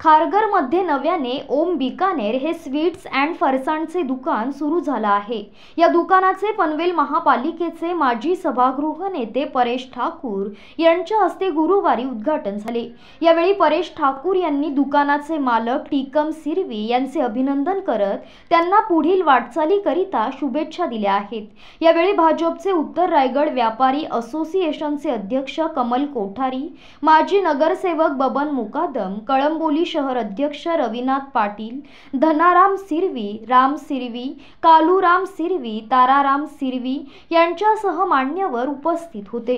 खारघरमध्ये नव्याने ओम बिकानेर हे sweets and फरसाणचे दुकान सुरू झालं आहे या दुकानाचे पनवेल महापालिकेचे माजी सभागृह नेते परेश ठाकूर यांच्या हस्ते गुरुवारी उद्घाटन झाले यावेळी परेश ठाकूर यांनी दुकानाचे मालक टीकम सिरवी यांचे अभिनंदन करत त्यांना पुढील वाटचालीकरिता शुभेच्छा दिल्या आहेत यावेळी भाजपचे उत्तर रायगड व्यापारी असोसिएशनचे अध्यक्ष कमल कोठारी माजी नगरसेवक बबन मुकादम कळंबोली शहर अध्यक्ष रविनाथ पाटील धनाराम सिरवी राम सिरवी कालूराम सिरवी ताराराम सिरवी यांच्यासह मान्यवर उपस्थित होते